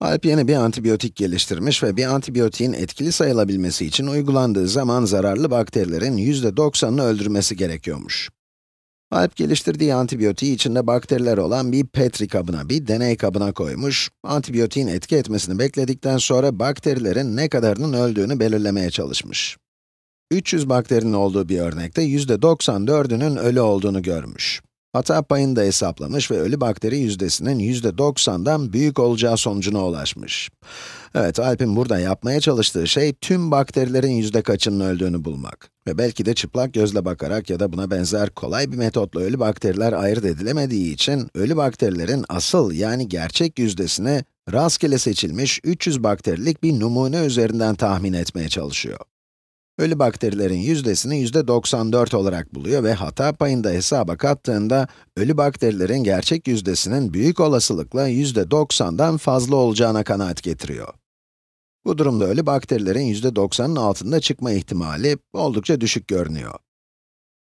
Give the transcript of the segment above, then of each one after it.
Alp yeni bir antibiyotik geliştirmiş ve bir antibiyotiğin etkili sayılabilmesi için uygulandığı zaman zararlı bakterilerin %90'ını öldürmesi gerekiyormuş. Alp geliştirdiği antibiyotiği içinde bakteriler olan bir petri kabına, bir deney kabına koymuş, antibiyotiğin etki etmesini bekledikten sonra bakterilerin ne kadarının öldüğünü belirlemeye çalışmış. 300 bakterinin olduğu bir örnekte %94'ünün ölü olduğunu görmüş. Hata payını da hesaplamış ve ölü bakteri yüzdesinin yüzde %90'dan büyük olacağı sonucuna ulaşmış. Evet, Alp'in burada yapmaya çalıştığı şey tüm bakterilerin yüzde kaçının öldüğünü bulmak. Ve belki de çıplak gözle bakarak ya da buna benzer kolay bir metotla ölü bakteriler ayırt edilemediği için, ölü bakterilerin asıl yani gerçek yüzdesini rastgele seçilmiş 300 bakterilik bir numune üzerinden tahmin etmeye çalışıyor. Ölü bakterilerin yüzdesini yüzde 94 olarak buluyor ve hata payını da hesaba kattığında ölü bakterilerin gerçek yüzdesinin büyük olasılıkla yüzde 90'dan fazla olacağına kanaat getiriyor. Bu durumda ölü bakterilerin yüzde 90'ın altında çıkma ihtimali oldukça düşük görünüyor.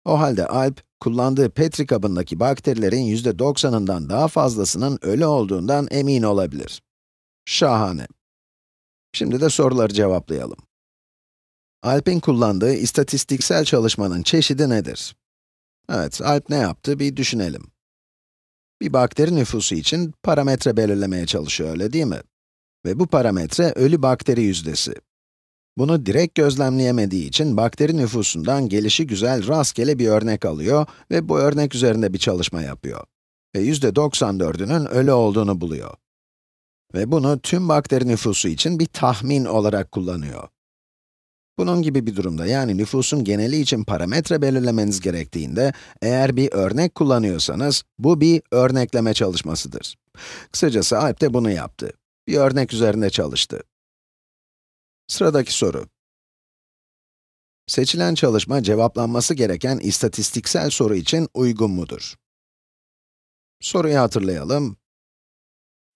O halde Alp, kullandığı Petri kabındaki bakterilerin yüzde 90'ından daha fazlasının ölü olduğundan emin olabilir. Şahane. Şimdi de soruları cevaplayalım. Alp'in kullandığı istatistiksel çalışmanın çeşidi nedir? Evet, Alp ne yaptı bir düşünelim. Bir bakteri nüfusu için parametre belirlemeye çalışıyor öyle değil mi? Ve bu parametre ölü bakteri yüzdesi. Bunu direkt gözlemleyemediği için bakteri nüfusundan gelişi güzel rastgele bir örnek alıyor ve bu örnek üzerinde bir çalışma yapıyor. Ve %94'ünün ölü olduğunu buluyor. Ve bunu tüm bakteri nüfusu için bir tahmin olarak kullanıyor. Bunun gibi bir durumda, yani nüfusun geneli için parametre belirlemeniz gerektiğinde, eğer bir örnek kullanıyorsanız, bu bir örnekleme çalışmasıdır. Kısacası Alp de bunu yaptı. Bir örnek üzerinde çalıştı. Sıradaki soru. Seçilen çalışma cevaplanması gereken istatistiksel soru için uygun mudur? Soruyu hatırlayalım.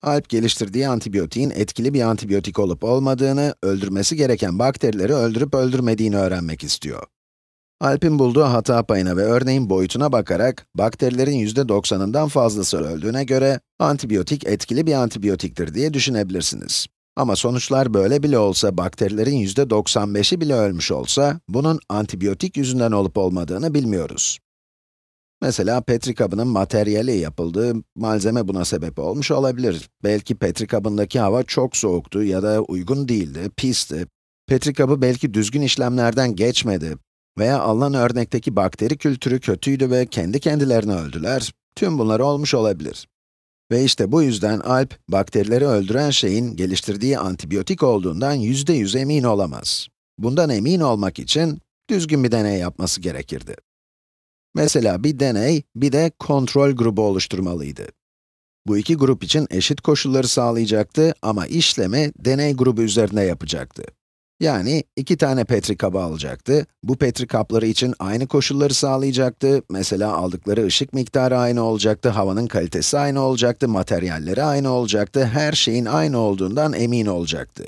Alp geliştirdiği antibiyotiğin etkili bir antibiyotik olup olmadığını, öldürmesi gereken bakterileri öldürüp öldürmediğini öğrenmek istiyor. Alp'in bulduğu hata payına ve örneğin boyutuna bakarak, bakterilerin %90'ından fazlası öldüğüne göre, antibiyotik etkili bir antibiyotiktir diye düşünebilirsiniz. Ama sonuçlar böyle bile olsa, bakterilerin %95'i bile ölmüş olsa, bunun antibiyotik yüzünden olup olmadığını bilmiyoruz. Mesela Petri kabının materyali yapıldığı malzeme buna sebep olmuş olabilir. Belki Petri kabındaki hava çok soğuktu ya da uygun değildi, pisti. Petri kabı belki düzgün işlemlerden geçmedi. Veya alınan örnekteki bakteri kültürü kötüydü ve kendi kendilerini öldüler. Tüm bunlar olmuş olabilir. Ve işte bu yüzden Alp, bakterileri öldüren şeyin geliştirdiği antibiyotik olduğundan yüzde yüz emin olamaz. Bundan emin olmak için düzgün bir deney yapması gerekirdi. Mesela bir deney, bir de kontrol grubu oluşturmalıydı. Bu iki grup için eşit koşulları sağlayacaktı ama işlemi deney grubu üzerinde yapacaktı. Yani iki tane petri kabı alacaktı, bu petri kapları için aynı koşulları sağlayacaktı, mesela aldıkları ışık miktarı aynı olacaktı, havanın kalitesi aynı olacaktı, materyalleri aynı olacaktı, her şeyin aynı olduğundan emin olacaktı.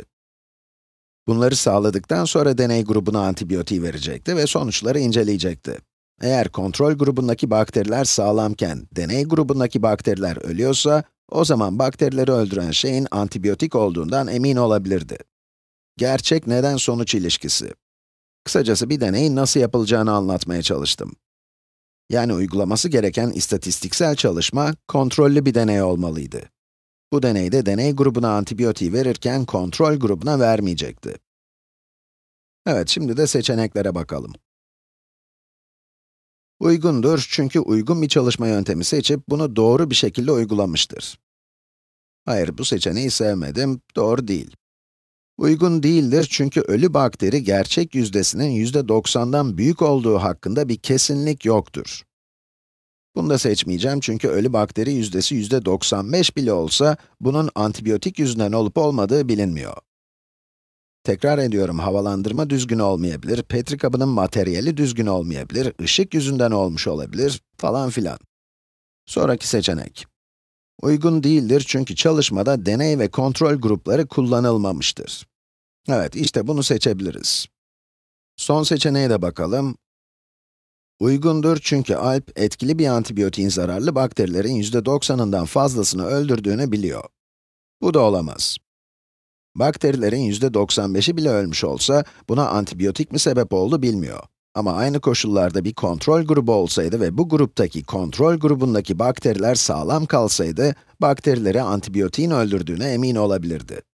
Bunları sağladıktan sonra deney grubuna antibiyotiği verecekti ve sonuçları inceleyecekti. Eğer kontrol grubundaki bakteriler sağlamken, deney grubundaki bakteriler ölüyorsa, o zaman bakterileri öldüren şeyin antibiyotik olduğundan emin olabilirdi. Gerçek neden-sonuç ilişkisi. Kısacası bir deneyin nasıl yapılacağını anlatmaya çalıştım. Yani uygulaması gereken istatistiksel çalışma, kontrollü bir deney olmalıydı. Bu deneyde deney grubuna antibiyotiği verirken kontrol grubuna vermeyecekti. Evet, şimdi de seçeneklere bakalım. Uygundur çünkü uygun bir çalışma yöntemi seçip bunu doğru bir şekilde uygulamıştır. Hayır, bu seçeneği sevmedim, doğru değil. Uygun değildir çünkü ölü bakteri gerçek yüzdesinin yüzde %90'dan büyük olduğu hakkında bir kesinlik yoktur. Bunu da seçmeyeceğim çünkü ölü bakteri yüzdesi yüzde %95 bile olsa, bunun antibiyotik yüzünden olup olmadığı bilinmiyor. Tekrar ediyorum, havalandırma düzgün olmayabilir, petri kabının materyali düzgün olmayabilir, ışık yüzünden olmuş olabilir, falan filan. Sonraki seçenek. Uygun değildir çünkü çalışmada deney ve kontrol grupları kullanılmamıştır. Evet, işte bunu seçebiliriz. Son seçeneğe de bakalım. Uygundur çünkü Alp, etkili bir antibiyotiğin zararlı bakterilerin %90'ından fazlasını öldürdüğünü biliyor. Bu da olamaz. Bakterilerin %95'i bile ölmüş olsa, buna antibiyotik mi sebep oldu bilmiyor. Ama aynı koşullarda bir kontrol grubu olsaydı ve bu gruptaki kontrol grubundaki bakteriler sağlam kalsaydı, bakterileri antibiyotiğin öldürdüğüne emin olabilirdi.